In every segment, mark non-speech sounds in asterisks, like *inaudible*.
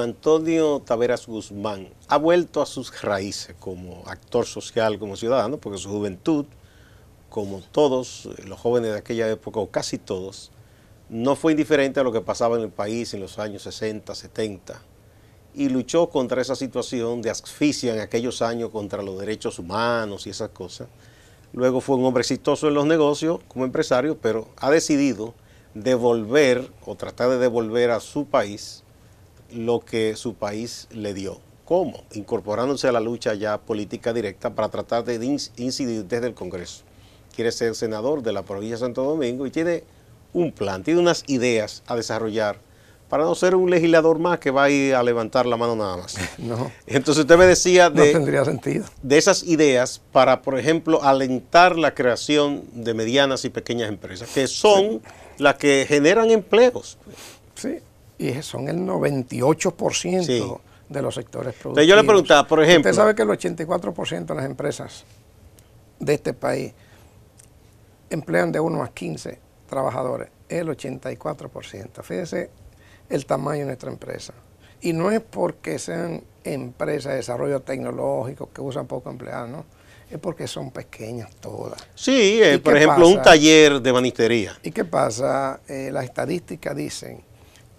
Antonio Taveras Guzmán ha vuelto a sus raíces como actor social, como ciudadano, porque su juventud, como todos eh, los jóvenes de aquella época, o casi todos, no fue indiferente a lo que pasaba en el país en los años 60, 70, y luchó contra esa situación de asfixia en aquellos años contra los derechos humanos y esas cosas. Luego fue un hombre exitoso en los negocios como empresario, pero ha decidido devolver o tratar de devolver a su país lo que su país le dio. ¿Cómo? Incorporándose a la lucha ya política directa para tratar de incidir desde el Congreso. Quiere ser senador de la provincia de Santo Domingo y tiene un plan, tiene unas ideas a desarrollar para no ser un legislador más que va a levantar la mano nada más. *laughs* No. Entonces usted me decía de, no tendría sentido. de esas ideas para, por ejemplo, alentar la creación de medianas y pequeñas empresas, que son las que generan empleos. Sí, y son el 98% de los sectores productivos. Entonces yo le preguntaba, por ejemplo... Usted sabe que el 84% de las empresas de este país emplean de 1 a 15 trabajadores, el 84%. Fíjese el tamaño de nuestra empresa. Y no es porque sean empresas de desarrollo tecnológico que usan poco empleados, ¿no? Es porque son pequeñas todas. Sí, eh, por ejemplo, un taller de manistería. ¿Y qué pasa? Eh, las estadísticas dicen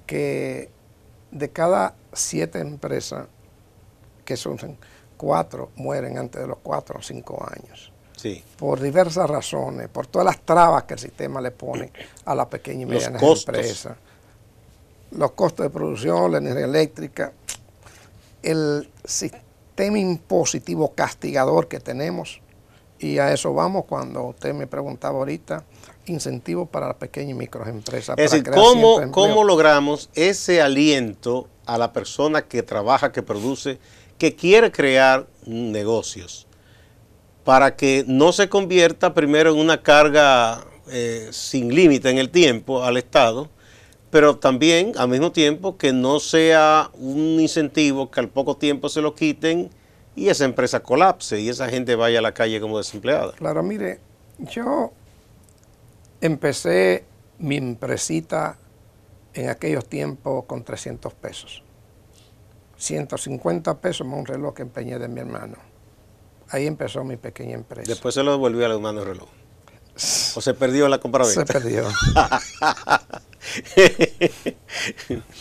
que de cada siete empresas que son cuatro mueren antes de los cuatro o cinco años. Sí. Por diversas razones, por todas las trabas que el sistema le pone a las pequeñas y mediana empresa. Los costos de producción, la energía eléctrica, el sistema impositivo castigador que tenemos, y a eso vamos cuando usted me preguntaba ahorita incentivos para las pequeñas y microempresas. Es decir, ¿cómo, logramos ese aliento a la persona que trabaja, que produce, que quiere crear negocios? Para que no se convierta primero en una carga eh, sin límite en el tiempo al Estado, pero también al mismo tiempo que no sea un incentivo que al poco tiempo se lo quiten y esa empresa colapse y esa gente vaya a la calle como desempleada. Claro, mire, yo Empecé mi empresita en aquellos tiempos con 300 pesos. 150 pesos más un reloj que empeñé de mi hermano. Ahí empezó mi pequeña empresa. Después se lo devolvió al hermano el reloj. ¿O se perdió la compra-venta. Se perdió.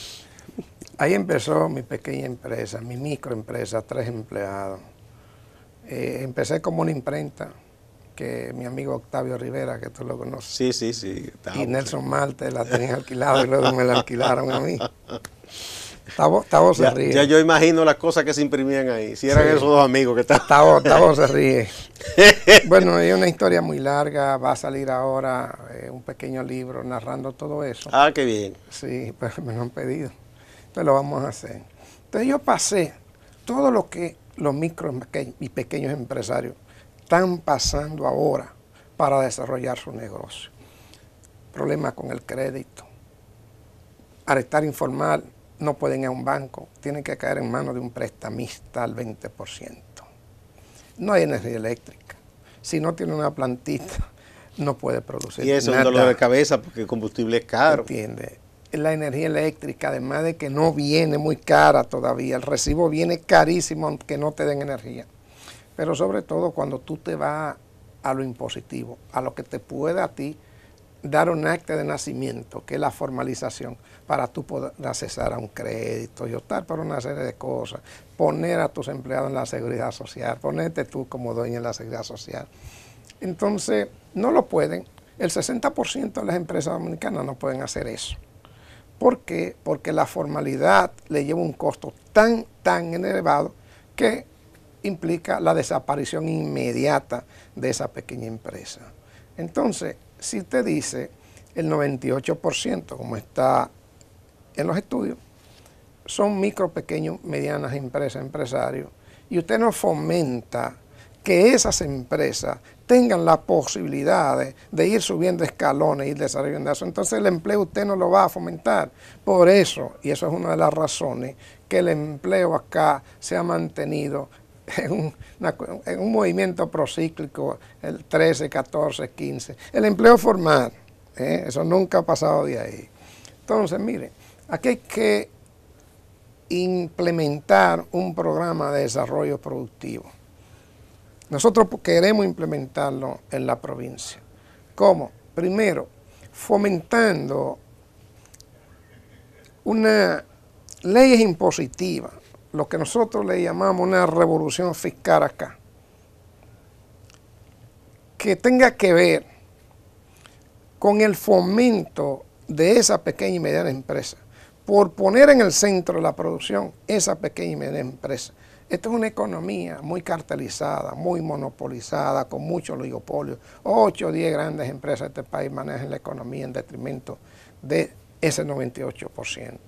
*laughs* Ahí empezó mi pequeña empresa, mi microempresa, tres empleados. Eh, empecé como una imprenta, que mi amigo Octavio Rivera, que tú lo conoces. Sí, sí, sí. Y Nelson Marte la tenían alquilado y luego me la alquilaron a mí. Tavo, se ríe. Ya yo imagino las cosas que se imprimían ahí, si eran esos dos amigos que estaban. Tavo, se ríe. *laughs* bueno, es una historia muy larga, va a salir ahora eh, un pequeño libro narrando todo eso. Ah, qué bien. Sí, pues me lo han pedido. Entonces lo vamos a hacer. Entonces yo pasé todo lo que los micro y pequeños empresarios están pasando ahora para desarrollar su negocio. Problemas con el crédito. Al estar informal, no pueden ir a un banco, tienen que caer en manos de un prestamista al 20%. No hay energía eléctrica. Si no tiene una plantita, no puede producir. Y eso es un dolor de cabeza porque el combustible es caro. Entiende. La energía eléctrica, además de que no viene muy cara todavía, el recibo viene carísimo aunque no te den energía pero sobre todo cuando tú te vas a lo impositivo, a lo que te pueda a ti dar un acta de nacimiento, que es la formalización, para tú poder accesar a un crédito y optar por una serie de cosas, poner a tus empleados en la seguridad social, ponerte tú como dueño en la seguridad social. Entonces, no lo pueden. El 60% de las empresas dominicanas no pueden hacer eso. ¿Por qué? Porque la formalidad le lleva un costo tan, tan elevado que implica la desaparición inmediata de esa pequeña empresa. Entonces, si usted dice el 98%, como está en los estudios, son micro, pequeños, medianas empresas, empresarios, y usted no fomenta que esas empresas tengan la posibilidad de ir subiendo escalones, ir desarrollando eso. Entonces el empleo usted no lo va a fomentar. Por eso, y eso es una de las razones, que el empleo acá se ha mantenido en *laughs* eh, un, movimiento procíclico, el 13, 14, 15. El empleo formal, ¿eh? eso nunca ha pasado de ahí. Entonces, mire aquí hay que implementar un programa de desarrollo productivo. Nosotros queremos implementarlo en la provincia. ¿Cómo? Primero, fomentando una leyes impositivas lo que nosotros le llamamos una revolución fiscal acá, que tenga que ver con el fomento de esa pequeña y mediana empresa, por poner en el centro de la producción esa pequeña y mediana empresa. Esto es una economía muy cartelizada, muy monopolizada, con muchos oligopolios. Ocho o diez grandes empresas de este país manejan la economía en detrimento de ese 98%.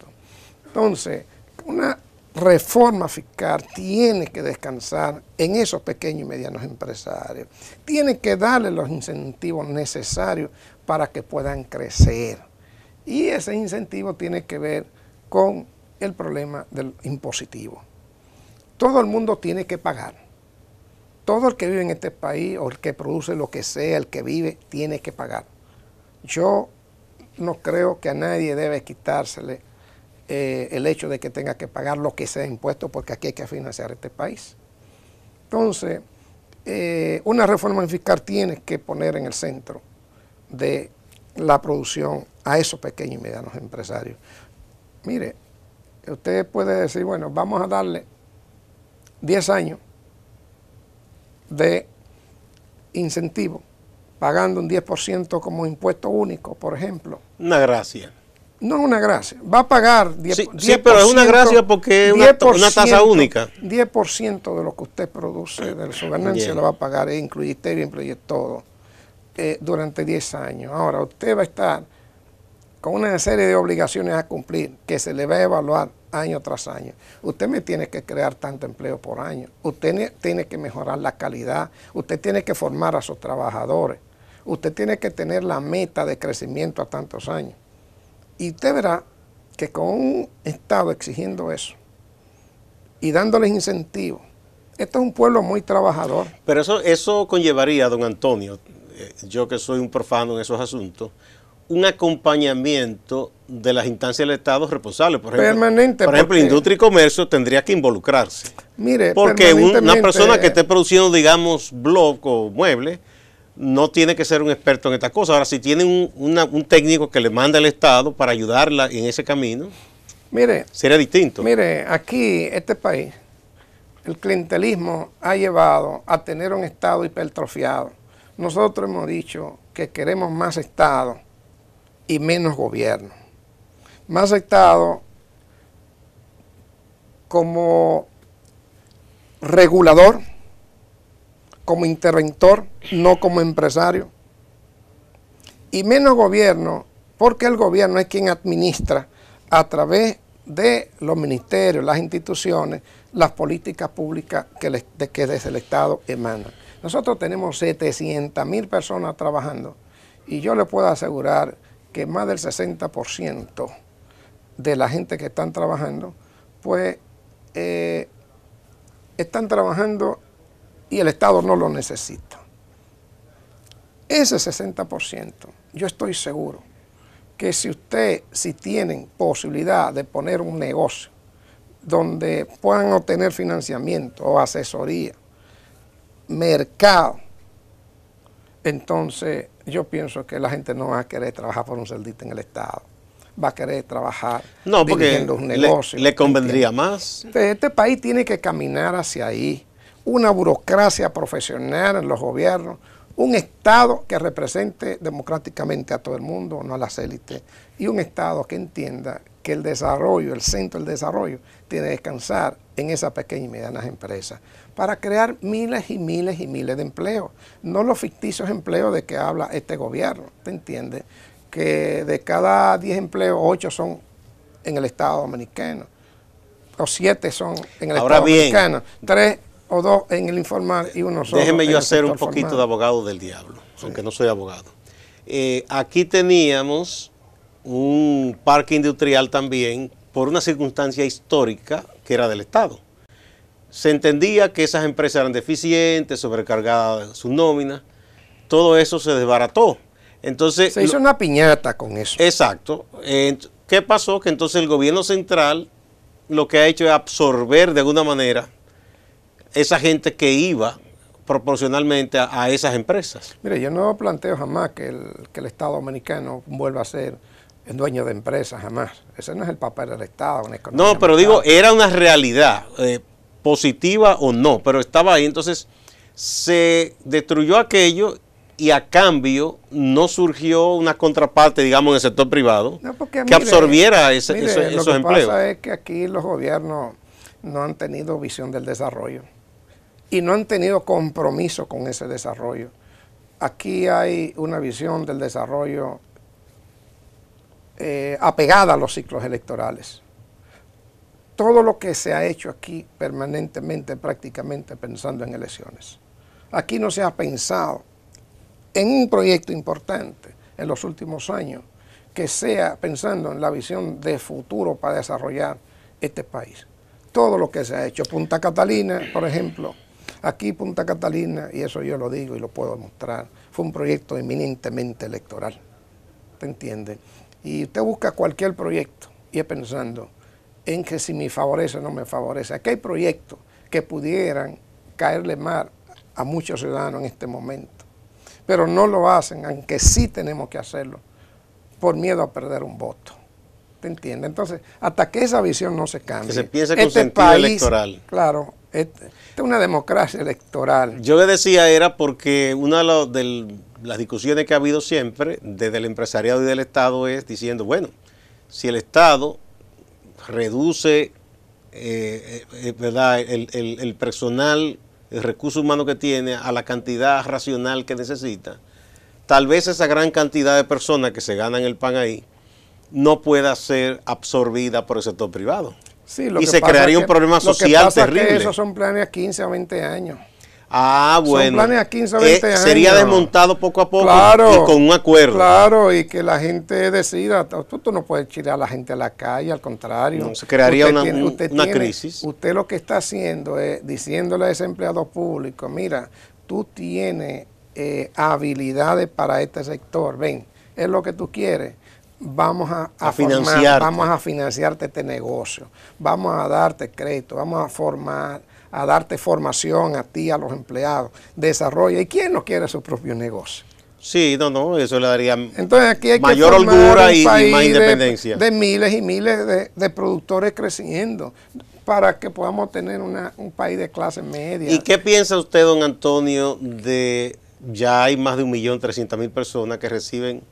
Entonces, una reforma fiscal tiene que descansar en esos pequeños y medianos empresarios. Tiene que darle los incentivos necesarios para que puedan crecer. Y ese incentivo tiene que ver con el problema del impositivo. Todo el mundo tiene que pagar. Todo el que vive en este país o el que produce lo que sea, el que vive, tiene que pagar. Yo no creo que a nadie debe quitársele eh, el hecho de que tenga que pagar lo que sea impuesto, porque aquí hay que financiar este país. Entonces, eh, una reforma fiscal tiene que poner en el centro de la producción a esos pequeños y medianos empresarios. Mire, usted puede decir, bueno, vamos a darle 10 años de incentivo, pagando un 10% como impuesto único, por ejemplo. Una gracia. No es una gracia, va a pagar 10%. Sí, pero es una gracia porque es una, tasa única. 10% de lo que usted produce, de su ganancia, lo va a pagar, incluye ITEVI, incluye todo, eh, durante 10 años. Ahora, usted va a estar con una serie de obligaciones a cumplir que se le va a evaluar año tras año. Usted me tiene que crear tanto empleo por año. Usted tiene que mejorar la calidad. Usted tiene que formar a sus trabajadores. Usted tiene que tener la meta de crecimiento a tantos años. Y usted verá que con un Estado exigiendo eso y dándoles incentivos, esto es un pueblo muy trabajador. Pero eso, eso conllevaría, don Antonio, eh, yo que soy un profano en esos asuntos, un acompañamiento de las instancias del Estado responsables. Por ejemplo, Permanente. Por ejemplo, industria y comercio tendría que involucrarse. Mire, porque una persona que esté produciendo, digamos, bloques o muebles, no tiene que ser un experto en estas cosas. Ahora, si tiene un, técnico que le manda el Estado para ayudarla en ese camino, sería distinto. Mire, aquí, este país, el clientelismo ha llevado a tener un Estado hipertrofiado. Nosotros hemos dicho que queremos más Estado y menos gobierno. Más Estado como regulador, como interventor, no como empresario. Y menos gobierno, porque el gobierno es quien administra a través de los ministerios, las instituciones, las políticas públicas que, desde el Estado emanan. Nosotros tenemos 700 mil personas trabajando y yo le puedo asegurar que más del 60% de la gente que están trabajando, pues eh, están trabajando y el Estado no lo necesita. Ese 60%, yo estoy seguro que si usted, si tienen posibilidad de poner un negocio donde puedan obtener financiamiento o asesoría, mercado, entonces yo pienso que la gente no va a querer trabajar por un cerdito en el Estado. Va a querer trabajar no, dirigiendo un negocio. Le, convendría más. Este, este país tiene que caminar hacia ahí una burocracia profesional en los gobiernos, un Estado que represente democráticamente a todo el mundo, no a las élites, y un Estado que entienda que el desarrollo, el centro del desarrollo, tiene que descansar en esas pequeñas y medianas empresas para crear miles y miles y miles de empleos, no los ficticios empleos de que habla este gobierno, ¿te entiende? Que de cada 10 empleos, 8 son en el Estado dominicano, o 7 son en el Estado dominicano, 3 o dos en el informal y uno solo. Déjeme yo hacer un poquito de abogado del diablo, aunque no soy abogado. Eh, aquí teníamos un parque industrial también por una circunstancia histórica que era del Estado. Se entendía que esas empresas eran deficientes, sobrecargadas de sus nóminas. Todo eso se desbarató. Entonces, se hizo una piñata con eso. Exacto. ¿Qué pasó? Que entonces el gobierno central lo que ha hecho es absorber de alguna manera esa gente que iba proporcionalmente a, esas empresas. Mire, yo no planteo jamás que el, Estado dominicano vuelva a ser el dueño de empresas, jamás. Ese no es el papel del Estado. economía no, pero digo, era una realidad, eh, positiva o no, pero estaba ahí. Entonces, se destruyó aquello y a cambio no surgió una contraparte, digamos, en el sector privado que absorbiera ese, esos empleos. Lo que es que aquí los gobiernos no han tenido visión del desarrollo y no han tenido compromiso con ese desarrollo. Aquí hay una visión del desarrollo eh, apegada a los ciclos electorales. Todo lo que se ha hecho aquí permanentemente, prácticamente pensando en elecciones. Aquí no se ha pensado en un proyecto importante en los últimos años que sea pensando en la visión de futuro para desarrollar este país. Todo lo que se ha hecho, Punta Catalina, por ejemplo, Aquí Punta Catalina, y eso yo lo digo y lo puedo mostrar, fue un proyecto eminentemente electoral. ¿Te entiende? Y usted busca cualquier proyecto y es pensando en que si me favorece o no me favorece. Aquí hay proyectos que pudieran caerle mal a muchos ciudadanos en este momento, pero no lo hacen, aunque sí tenemos que hacerlo, por miedo a perder un voto. ¿Te entiende? Entonces, hasta que esa visión no se cambie. Que se piense con este sentido electoral. Claro, es una democracia electoral. Yo le decía era porque una de las discusiones que ha habido siempre desde el empresariado y del Estado es diciendo, bueno, si el Estado reduce eh, eh, el, personal, el recurso humano que tiene a la cantidad racional que necesita, tal vez esa gran cantidad de personas que se ganan el pan ahí no pueda ser absorbida por el sector privado y se crearía un problema social terrible. esos son planes a 15 a 20 años. Ah, bueno. Son planes a 15 a 20 eh, años. Sería desmontado poco a poco con un acuerdo. Claro, y que la gente decida. Tú, no puedes tirar a la gente a la calle, al contrario. se crearía una, crisis. Usted lo que está haciendo es diciéndole a ese empleado público, mira, tú tienes eh, habilidades para este sector, ven, es lo que tú quieres vamos a, financiar, vamos a financiarte este negocio, vamos a darte crédito, vamos a formar, a darte formación a ti, a los empleados, desarrollo. ¿Y quién no quiere su propio negocio? Sí, no, no, eso le daría Entonces, aquí hay mayor que holgura y, más independencia. De, miles y miles de, productores creciendo para que podamos tener un país de clase media. ¿Y qué piensa usted, don Antonio, de ya hay más de un millón, mil personas que reciben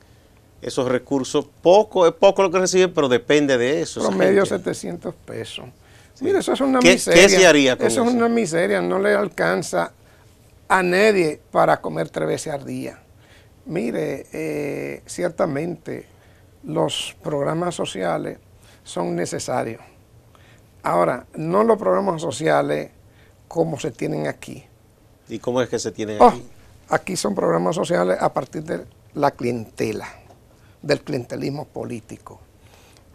esos recursos. Poco, es poco lo que reciben, pero depende de eso. Promedio 700 pesos. mire eso es una miseria. eso? es una miseria, no le alcanza a nadie para comer tres veces al día. Mire, eh, ciertamente los programas sociales son necesarios. Ahora, no los programas sociales como se tienen aquí. ¿Y cómo es que se tienen oh, aquí? Aquí son programas sociales a partir de la clientela del clientelismo político.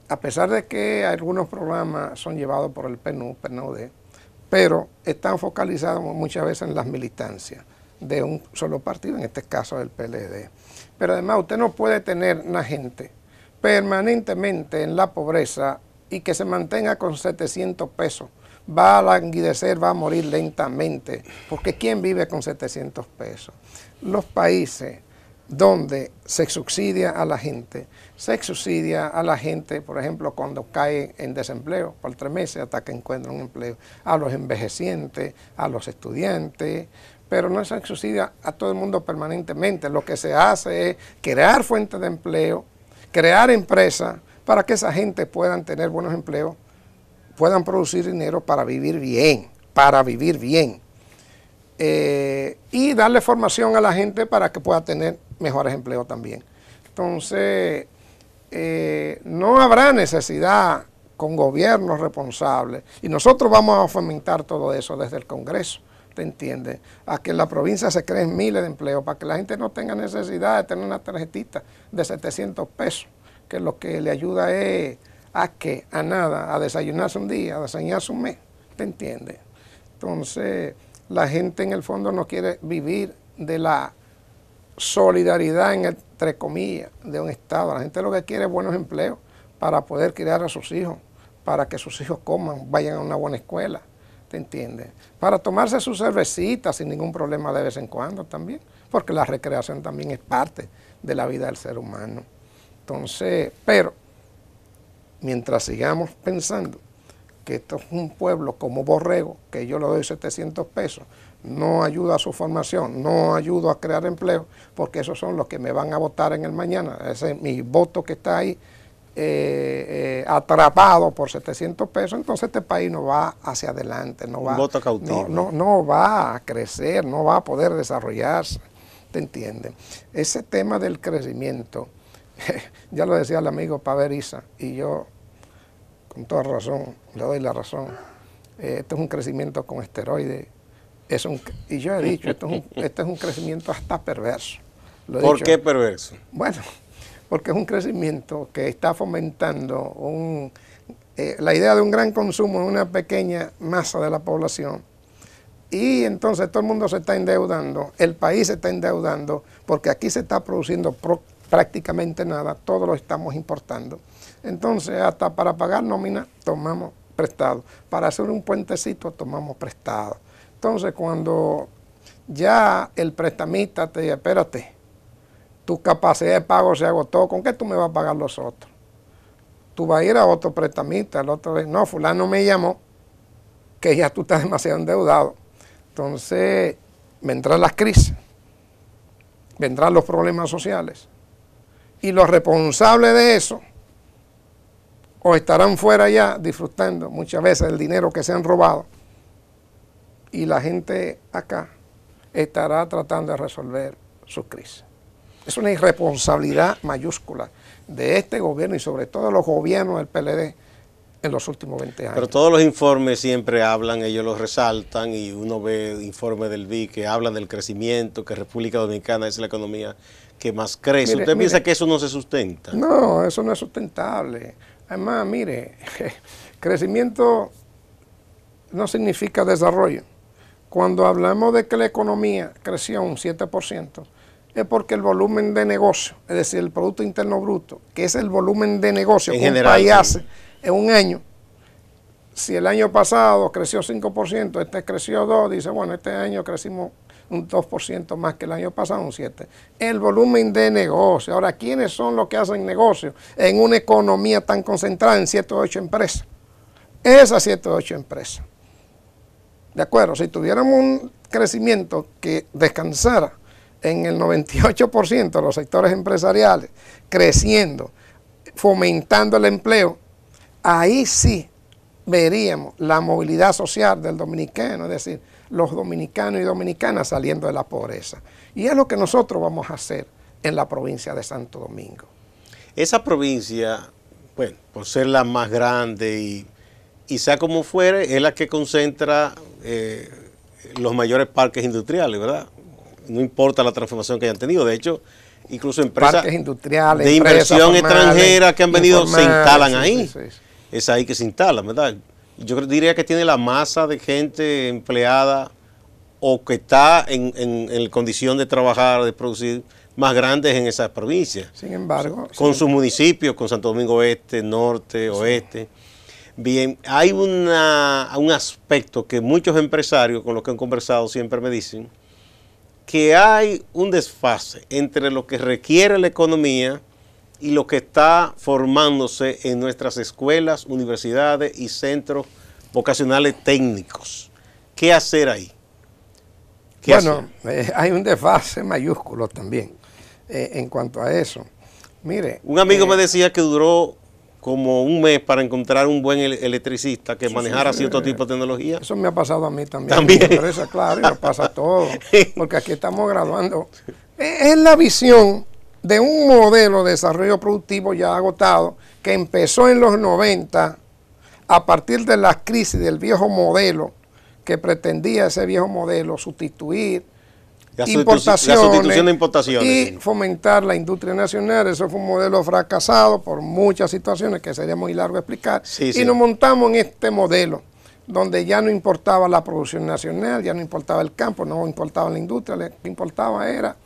A pesar de que algunos programas son llevados por el PNU, PNUD, pero están focalizados muchas veces en las militancias de un solo partido, en este caso del PLD. Pero además usted no puede tener una gente permanentemente en la pobreza y que se mantenga con 700 pesos. Va a languidecer, va a morir lentamente, porque ¿quién vive con 700 pesos? Los países donde se subsidia a la gente. Se subsidia a la gente, por ejemplo, cuando cae en desempleo por tres meses hasta que encuentra un empleo, a los envejecientes, a los estudiantes, pero no se subsidia a todo el mundo permanentemente. Lo que se hace es crear fuentes de empleo, crear empresas para que esa gente puedan tener buenos empleos, puedan producir dinero para vivir bien, para vivir bien. Eh, y darle formación a la gente para que pueda tener mejores empleos también. Entonces, eh, no habrá necesidad con gobiernos responsables, y nosotros vamos a fomentar todo eso desde el Congreso, ¿te entiendes? A que en la provincia se creen miles de empleos, para que la gente no tenga necesidad de tener una tarjetita de 700 pesos, que lo que le ayuda es a que, a nada, a desayunarse un día, a desayunarse un mes, ¿te entiendes? Entonces, la gente en el fondo no quiere vivir de la solidaridad, entre comillas, de un Estado. La gente lo que quiere es buenos empleos para poder criar a sus hijos, para que sus hijos coman, vayan a una buena escuela, ¿te entiendes? Para tomarse su cervecita sin ningún problema de vez en cuando también, porque la recreación también es parte de la vida del ser humano. Entonces, pero mientras sigamos pensando que esto es un pueblo como Borrego, que yo le doy 700 pesos, no ayuda a su formación, no ayuda a crear empleo, porque esos son los que me van a votar en el mañana. Ese es mi voto que está ahí eh, eh, atrapado por 700 pesos, entonces este país no va hacia adelante, no va, voto no, no, va a crecer, no va a poder desarrollarse. ¿Te entiendes? Ese tema del crecimiento, *laughs* ya lo decía el amigo Paveriza, y yo con toda razón, le doy la razón, eh, esto es un crecimiento con esteroides, es un, y yo he dicho, esto es un, *laughs* crecimiento hasta perverso. ¿Por qué perverso? Bueno, porque es un crecimiento que está fomentando eh, la idea de un gran consumo en una pequeña masa de la población. Y entonces todo el mundo se está endeudando, el país se está endeudando, porque aquí se está produciendo prácticamente nada, todo lo estamos importando. Entonces, hasta para pagar nómina tomamos prestado, para hacer un puentecito tomamos prestado entonces, cuando ya el prestamista te dice, espérate, tu capacidad de pago se agotó, ¿con qué tú me vas a pagar los otros? Tú vas a ir a otro prestamista, el otro dice, no, fulano me llamó, que ya tú estás *laughs* demasiado endeudado. Entonces, vendrán las crisis, vendrán los problemas sociales. Y los responsables de eso, o estarán fuera ya disfrutando muchas veces el dinero que se han robado, y la gente acá estará tratando de resolver su crisis. Es una irresponsabilidad mayúscula de este gobierno y sobre todo de los gobiernos del PLD en los últimos 20 años. Pero todos los informes siempre hablan, ellos los resaltan y uno ve informes del BI que hablan del crecimiento, que República Dominicana es la economía que más crece. ¿Usted piensa que eso no se sustenta? No, eso no es sustentable. Además, mire, *laughs* crecimiento no significa desarrollo. Cuando hablamos de que la economía creció un 7%, es porque el volumen de negocio, es decir, el Producto Interno Bruto, que es el volumen de negocio que un país hace en un año, si el año pasado creció 5%, este creció 2%, dice, bueno, este año crecimos un 2% más que el año pasado, un 7%. El volumen de negocio. Ahora, ¿quiénes son los que hacen negocio en una economía tan concentrada en 7 o 8 empresas? Esas 7 o 8 empresas. ¿De acuerdo? Si tuviéramos un crecimiento que descansara en el 98% de los sectores empresariales, creciendo, fomentando el empleo, ahí sí veríamos la movilidad social del dominicano, es decir, los dominicanos y dominicanas saliendo de la pobreza. Y es lo que nosotros vamos a hacer en la provincia de Santo Domingo. Esa provincia, bueno, por ser la más grande y y sea como fuere, es la que concentra eh, los mayores parques industriales, ¿verdad? No importa la transformación que hayan tenido. De hecho, incluso empresas industriales, de inversión extranjera que han venido se instalan ahí. Es ahí que se instalan, ¿verdad? Yo diría que tiene la masa de gente empleada o que está en, condición de trabajar, de producir, más grandes en esas provincias. Sin embargo. Con sus municipios, con Santo Domingo Este, Norte, Oeste. Bien, hay un aspecto que muchos empresarios con los que han conversado siempre me dicen, que hay un desfase entre lo que requiere la economía y lo que está formándose en nuestras escuelas, universidades y centros vocacionales técnicos. ¿Qué hacer ahí? bueno, eh, hay un desfase mayúsculo también eh, en cuanto a eso. Mire, un amigo eh, me decía que duró como un mes para encontrar un buen electricista que manejara cierto tipo de tecnología. Eso me ha pasado a mí también. También. claro, y me pasa todo. *laughs* Porque aquí estamos graduando. Es la visión de un modelo de desarrollo productivo ya agotado que empezó en los 90 a partir de las crisis del viejo modelo que pretendía ese viejo modelo sustituir y fomentar la industria nacional. Eso fue un modelo fracasado por muchas situaciones que sería muy largo explicar. y nos montamos en este modelo donde ya no importaba la producción nacional, ya no importaba el campo, no importaba la industria, lo que importaba era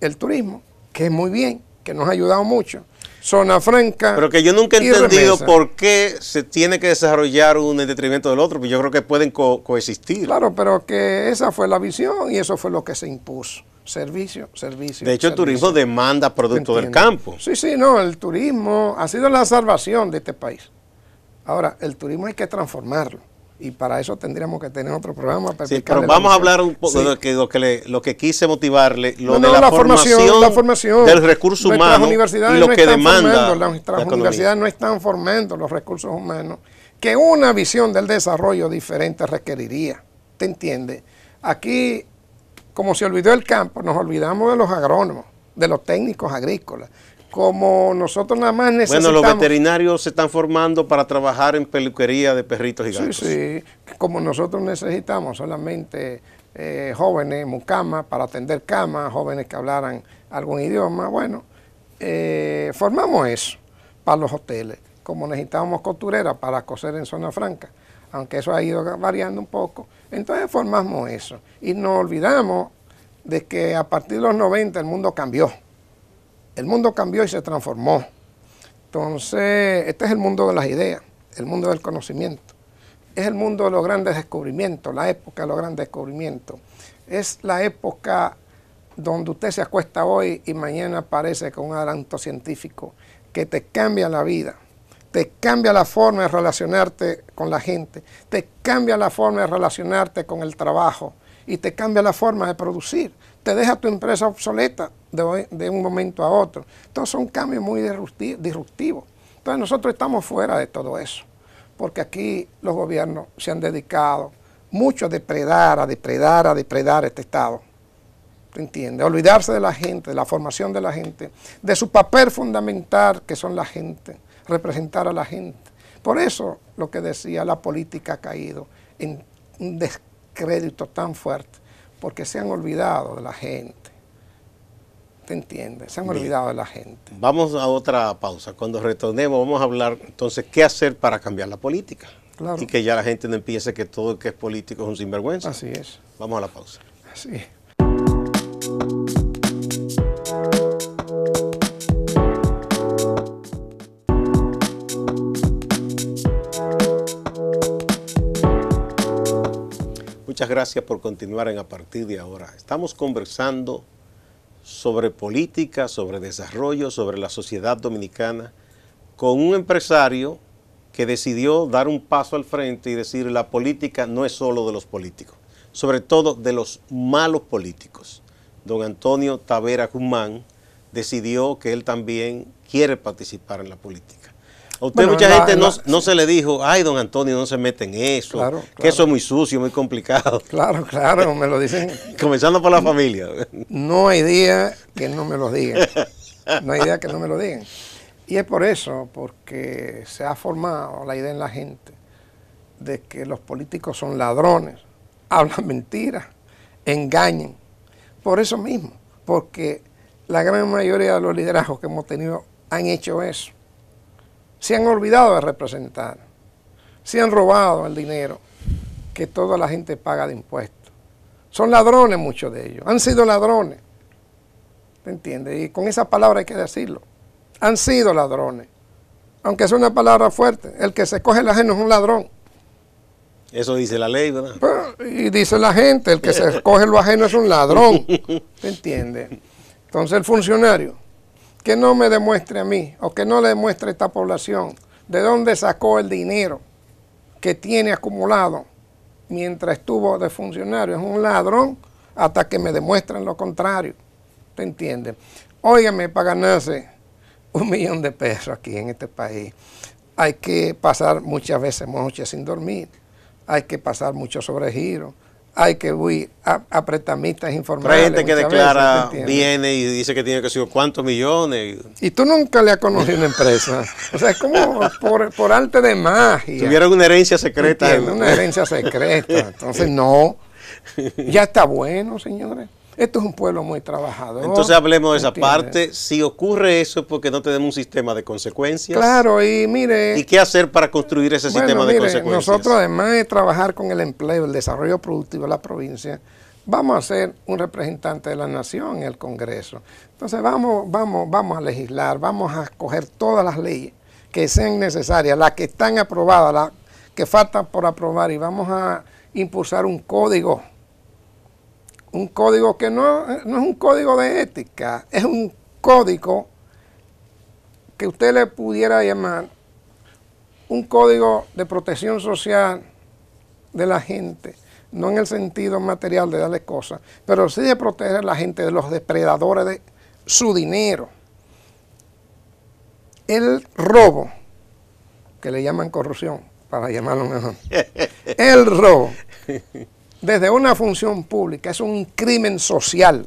el turismo, que es muy bien, que nos ha ayudado mucho. Zona Franca. Pero que yo nunca he entendido por qué se tiene que desarrollar un en detrimento del otro, porque yo creo que pueden coexistir. Claro, pero que esa fue la visión y eso fue lo que se impuso. Servicio, servicio. De hecho, el turismo demanda producto del campo. Sí, sí, no, el turismo ha sido la salvación de este país. Ahora, el turismo hay que transformarlo y para eso tendríamos que tener otro programa. sí, pero vamos a hablar un poco de lo que, lo que, quise motivarle, lo de la, formación, la, formación, del recurso humano y lo que demanda. las universidades no están formando los recursos humanos que una visión del desarrollo diferente requeriría. ¿Te entiendes? Aquí, como se olvidó el campo, nos olvidamos de los agrónomos, de los técnicos agrícolas, como nosotros nada más necesitamos... Bueno, los veterinarios se están formando para trabajar en peluquería de perritos y gatos. Sí, sí, como nosotros necesitamos solamente eh, jóvenes mucamas para atender camas, jóvenes que hablaran algún idioma, bueno, eh, formamos eso para los hoteles, como necesitábamos costureras para coser en zona franca, aunque eso ha ido variando un poco, entonces formamos eso y nos olvidamos de que a partir de los 90 el mundo cambió. El mundo cambió y se transformó. Entonces, este es el mundo de las ideas, el mundo del conocimiento. Es el mundo de los grandes descubrimientos, la época de los grandes descubrimientos. Es la época donde usted se acuesta hoy y mañana aparece con un adelanto científico que te cambia la vida, te cambia la forma de relacionarte con la gente, te cambia la forma de relacionarte con el trabajo y te cambia la forma de producir te deja tu empresa obsoleta de, un momento a otro. Entonces son cambios muy disruptivos. Entonces nosotros estamos fuera de todo eso, porque aquí los gobiernos se han dedicado mucho a depredar, a depredar, a depredar este Estado. ¿Te entiendes? Olvidarse de la gente, de la formación de la gente, de su papel fundamental que son la gente, representar a la gente. Por eso lo que decía, la política ha caído en un descrédito tan fuerte porque se han olvidado de la gente. ¿Te entiendes? Se han olvidado de la gente. Vamos a otra pausa. Cuando retornemos vamos a hablar entonces qué hacer para cambiar la política. Y que ya la gente no empiece que todo lo que es político es un sinvergüenza. Así es. Vamos a la pausa. Así es. Muchas gracias por continuar en a partir de ahora. Estamos conversando sobre política, sobre desarrollo, sobre la sociedad dominicana, con un empresario que decidió dar un paso al frente y decir la política no es solo de los políticos, sobre todo de los malos políticos. Don Antonio Tavera Guzmán decidió que él también quiere participar en la política. A usted mucha gente no, se le dijo, ay, don Antonio, no se mete en eso, que eso es muy sucio, muy complicado. *laughs* Claro, claro, me lo dicen. *laughs* Comenzando por la familia. No hay día que no me lo digan. *laughs* No hay día que no me lo digan. Y es por eso, porque se ha formado la idea en la gente de que los políticos son ladrones, hablan mentiras, engañan. Por eso mismo, porque la gran mayoría de los liderazgos que hemos tenido han hecho eso se han olvidado de representar, se han robado el dinero que toda la gente paga de impuestos. Son ladrones muchos de ellos, han sido ladrones. ¿Te entiendes? Y con esa palabra hay que decirlo. Han sido ladrones. Aunque es una palabra fuerte, el que se coge el ajeno es un ladrón. Eso dice la ley, ¿verdad? Pues, y dice la gente, el que se coge lo ajeno es un ladrón. *laughs* ¿Te entiendes? Entonces el funcionario que no me demuestre a mí o que no le demuestre a esta población de dónde sacó el dinero que tiene acumulado mientras estuvo de funcionario. Es un ladrón hasta que me demuestren lo contrario. ¿Te entiendes? Óigame, para ganarse un millón de pesos aquí en este país hay que pasar muchas veces noches sin dormir, hay que pasar muchos sobregiros, hay que huir a, prestamistas informales. Hay gente que declara viene y dice que tiene que ser cuántos millones. Y tú nunca le has conocido una empresa. O sea, es como por, por arte de magia. Tuvieron una herencia secreta. Una herencia secreta. Entonces, no. *laughs* Ya está bueno, señores. Esto es un pueblo muy trabajador. Entonces hablemos de esa parte. Si ocurre eso es porque no tenemos un sistema de consecuencias. Claro, y mire... ¿Y qué hacer para construir ese sistema de consecuencias? Nosotros además de trabajar con el empleo, el desarrollo productivo de la provincia, vamos a ser un representante de la nación en el Congreso. Entonces vamos, vamos, vamos a legislar, vamos a escoger todas las leyes que sean necesarias, las que están aprobadas, las que faltan por aprobar y vamos a impulsar un código un código que no, es un código de ética, es un código que usted le pudiera llamar un código de protección social de la gente, no en el sentido material de darle cosas, pero sí de proteger a la gente de los depredadores de su dinero. El robo, que le llaman corrupción, para llamarlo mejor. *laughs* El robo desde una función pública es un crimen social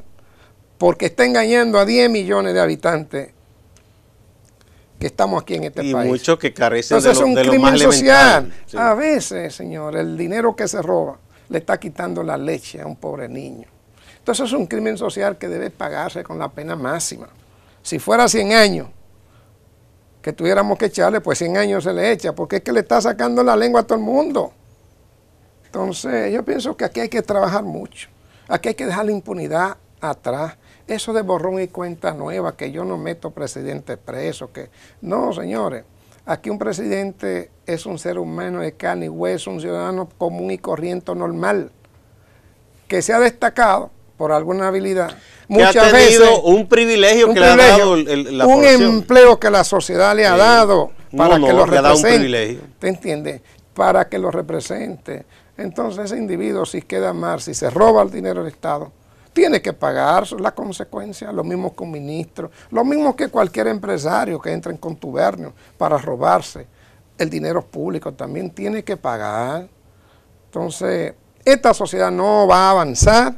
porque está engañando a 10 millones de habitantes que estamos aquí en este país. Y muchos que carecen Entonces, de, lo, es un crimen social. A veces, señor, el dinero que se roba le está quitando la leche a un pobre niño. Entonces es un crimen social que debe pagarse con la pena máxima. Si fuera 100 años que tuviéramos que echarle, pues 100 años se le echa, porque es que le está sacando la lengua a todo el mundo. Entonces, yo pienso que aquí hay que trabajar mucho. Aquí hay que dejar la impunidad atrás. Eso de borrón y cuenta nueva, que yo no meto presidente preso, que... No, señores. Aquí un presidente es un ser humano de carne y hueso, un ciudadano común y corriente normal, que se ha destacado por alguna habilidad. Muchas que ha tenido un privilegio que le ha dado el, la Un empleo que la sociedad le ha dado para que lo represente. ¿Te entiendes? Para que lo represente entonces ese individuo si queda mal, si se roba el dinero del Estado, tiene que pagar la consecuencia, lo mismo con ministros, ministro, lo mismo que cualquier empresario que entre en contubernio para robarse el dinero público, también tiene que pagar. Entonces, esta sociedad no va a avanzar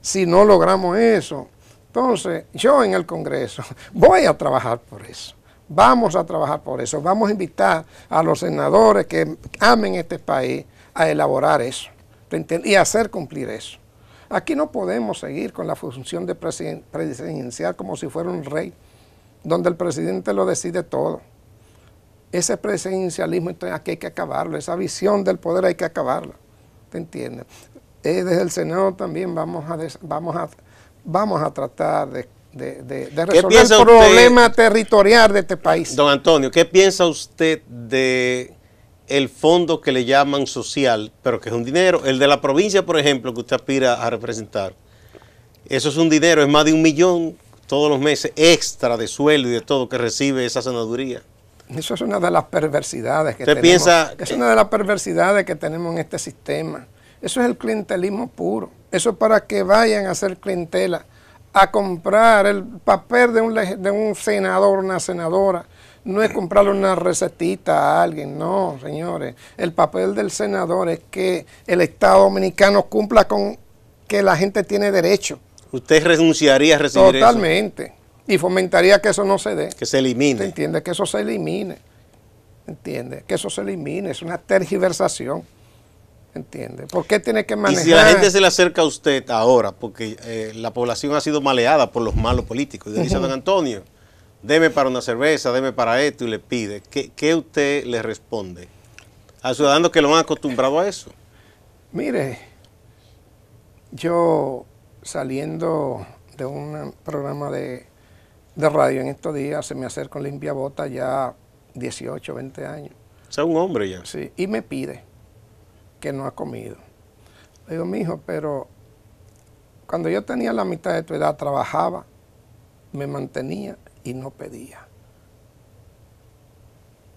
si no logramos eso. Entonces, yo en el Congreso *laughs* voy a trabajar por eso. Vamos a trabajar por eso. Vamos a invitar a los senadores que amen este país a elaborar eso y hacer cumplir eso. Aquí no podemos seguir con la función de presidencial como si fuera un rey, donde el presidente lo decide todo. Ese presidencialismo aquí hay que acabarlo, esa visión del poder hay que acabarla, ¿te entiendes? Eh, desde el Senado también vamos a, vamos a, vamos a tratar de, resolver el problema territorial de este país. Don Antonio, ¿qué piensa usted de el fondo que le llaman social, pero que es un dinero. El de la provincia, por ejemplo, que usted aspira a representar. Eso es un dinero, es más de un millón todos los meses extra de sueldo y de todo que recibe esa senaduría. Eso es una de las perversidades que tenemos. es una de las perversidades que tenemos en este sistema. Eso es el clientelismo puro. Eso es para que vayan a hacer clientela, a comprar el papel de un, de un senador, una senadora, no es comprarle una recetita a alguien, no, señores. El papel del senador es que el Estado dominicano cumpla con que la gente tiene derecho. ¿Usted renunciaría a recibir Totalmente. eso? Totalmente. Y fomentaría que eso no se dé. Que se elimine. ¿Entiende? Que eso se elimine. ¿Entiende? Que eso se elimine. Es una tergiversación. ¿Entiende? ¿Por qué tiene que manejar? Y si la gente se le acerca a usted ahora, porque eh, la población ha sido maleada por los malos políticos, de don Antonio deme para una cerveza, deme para esto y le pide, ¿qué, usted le responde a ciudadanos que lo han acostumbrado a eso? Mire, yo saliendo de un programa de, radio en estos días, se me acerca un limpia bota ya 18, 20 años. O sea, un hombre ya. Sí, y me pide que no ha comido. Le digo, hijo, pero cuando yo tenía la mitad de tu edad, trabajaba, me mantenía y no pedía.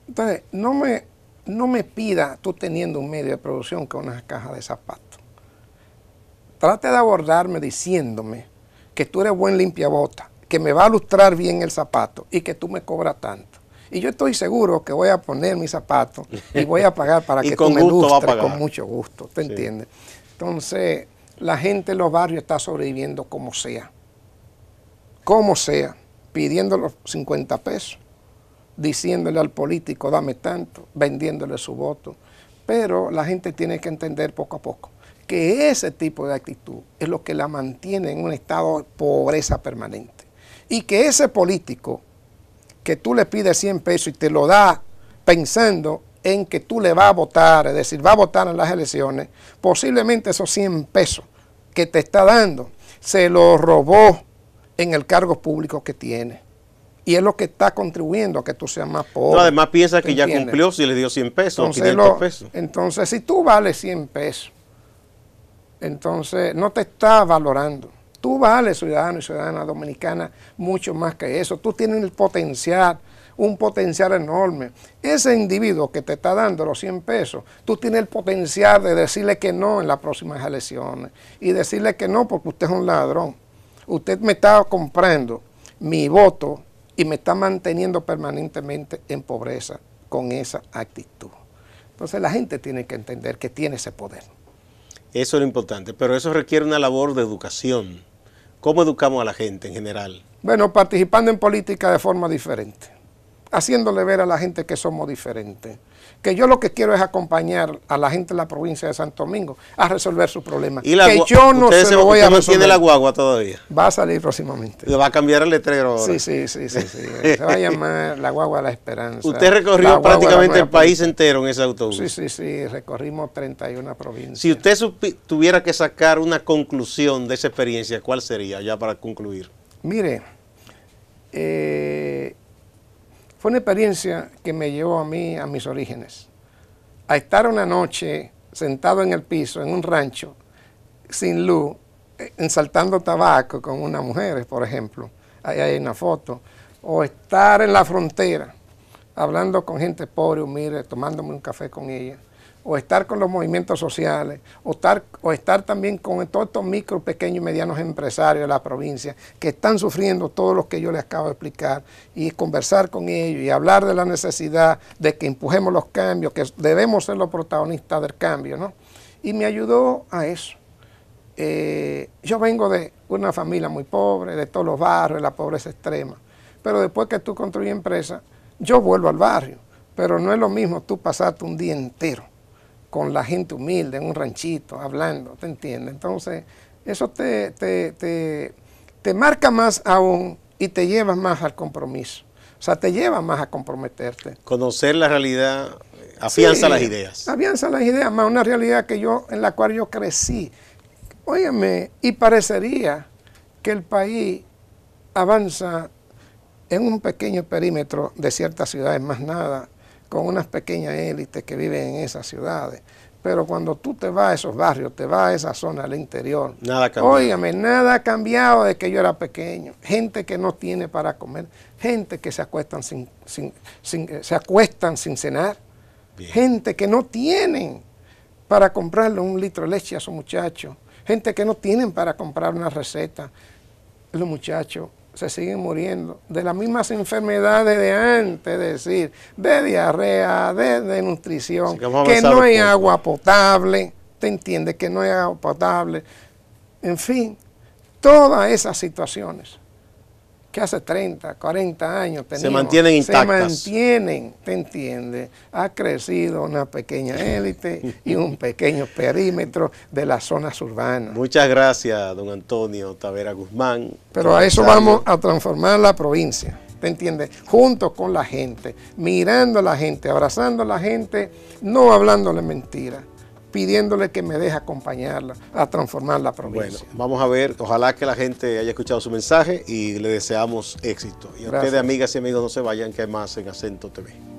Entonces, no me, no me pida tú teniendo un medio de producción que una caja de zapatos. Trate de abordarme diciéndome que tú eres buen limpiabota, que me va a lustrar bien el zapato y que tú me cobras tanto. Y yo estoy seguro que voy a poner mi zapato y voy a pagar para *laughs* que tú me lustres con mucho gusto, ¿te entiendes? Entonces, la gente en los barrios está sobreviviendo como sea. Como sea pidiendo los 50 pesos, diciéndole al político dame tanto, vendiéndole su voto. Pero la gente tiene que entender poco a poco que ese tipo de actitud es lo que la mantiene en un estado de pobreza permanente. Y que ese político que tú le pides 100 pesos y te lo da pensando en que tú le vas a votar, es decir, va a votar en las elecciones, posiblemente esos 100 pesos que te está dando se los robó en el cargo público que tiene. Y es lo que está contribuyendo a que tú seas más pobre. además piensa que ya cumplió si le dio 100 pesos entonces, entonces, si tú vales 100 pesos, entonces no te está valorando. Tú vales, ciudadano y ciudadana dominicana, mucho más que eso. Tú tienes el potencial, un potencial enorme. Ese individuo que te está dando los 100 pesos, tú tienes el potencial de decirle que no en las próximas elecciones y decirle que no porque usted es un ladrón usted me está comprando mi voto y me está manteniendo permanentemente en pobreza con esa actitud. Entonces la gente tiene que entender que tiene ese poder. Eso es lo importante, pero eso requiere una labor de educación. ¿Cómo educamos a la gente en general? Bueno, participando en política de forma diferente, haciéndole ver a la gente que somos diferentes que yo lo que quiero es acompañar a la gente de la provincia de Santo Domingo a resolver sus problemas. que yo no se, tiene la guagua todavía? Va a salir próximamente. Le va a cambiar el letrero ahora. Sí, sí, sí, sí, se va a llamar la guagua de la esperanza. Usted recorrió prácticamente el país entero en ese autobús. Sí, sí, sí, recorrimos 31 provincias. Si usted tuviera que sacar una conclusión de esa experiencia, ¿cuál sería ya para concluir? Mire, eh, fue una experiencia que me llevó a mí, a mis orígenes, a estar una noche sentado en el piso, en un rancho, sin luz, eh, ensaltando tabaco con unas mujeres, por ejemplo, ahí hay una foto, o estar en la frontera, hablando con gente pobre, humilde, tomándome un café con ella o estar con los movimientos sociales, o estar, o estar también con todos estos micro, pequeños y medianos empresarios de la provincia que están sufriendo todo lo que yo les acabo de explicar, y conversar con ellos y hablar de la necesidad de que empujemos los cambios, que debemos ser los protagonistas del cambio, Y me ayudó a eso. Eh, yo vengo de una familia muy pobre, de todos los barrios, de la pobreza extrema, pero después que tú construyes empresa, yo vuelvo al barrio, pero no es lo mismo tú pasarte un día entero con la gente humilde en un ranchito, hablando, ¿te entiendes? Entonces, eso te, marca más aún y te lleva más al compromiso. O sea, te lleva más a comprometerte. Conocer la realidad eh, afianza las ideas. Afianza las ideas, más una realidad que yo, en la cual yo crecí. Óyeme, y parecería que el país avanza en un pequeño perímetro de ciertas ciudades, más nada, con unas pequeñas élites que viven en esas ciudades. Pero cuando tú te vas a esos barrios, te vas a esa zona al interior. Nada ha cambiado. nada ha cambiado desde que yo era pequeño. Gente que no tiene para comer, gente que se acuestan sin, eh, se acuestan sin cenar, gente que no tienen para comprarle un litro de leche a su muchacho, gente que no tienen para comprar una receta. Los muchachos se siguen muriendo de las mismas enfermedades de antes, es decir, de diarrea, de desnutrición, que no hay agua potable, te entiendes? que no hay agua potable, en fin, todas esas situaciones que hace 30, 40 años Se mantienen intactas. Se mantienen, ¿te entiendes? Ha crecido una pequeña élite y un pequeño perímetro de las zonas urbanas. Muchas gracias, don Antonio Tavera Guzmán. Pero a eso vamos a transformar la provincia. ¿te entiendes? Junto con la gente, mirando a la gente, abrazando a la gente, no hablándole mentiras pidiéndole que me deje acompañarla a transformar la provincia. Bueno, vamos a ver, ojalá que la gente haya escuchado su mensaje y le deseamos éxito. Y a ustedes, amigas y amigos, no se vayan, que más en Acento TV.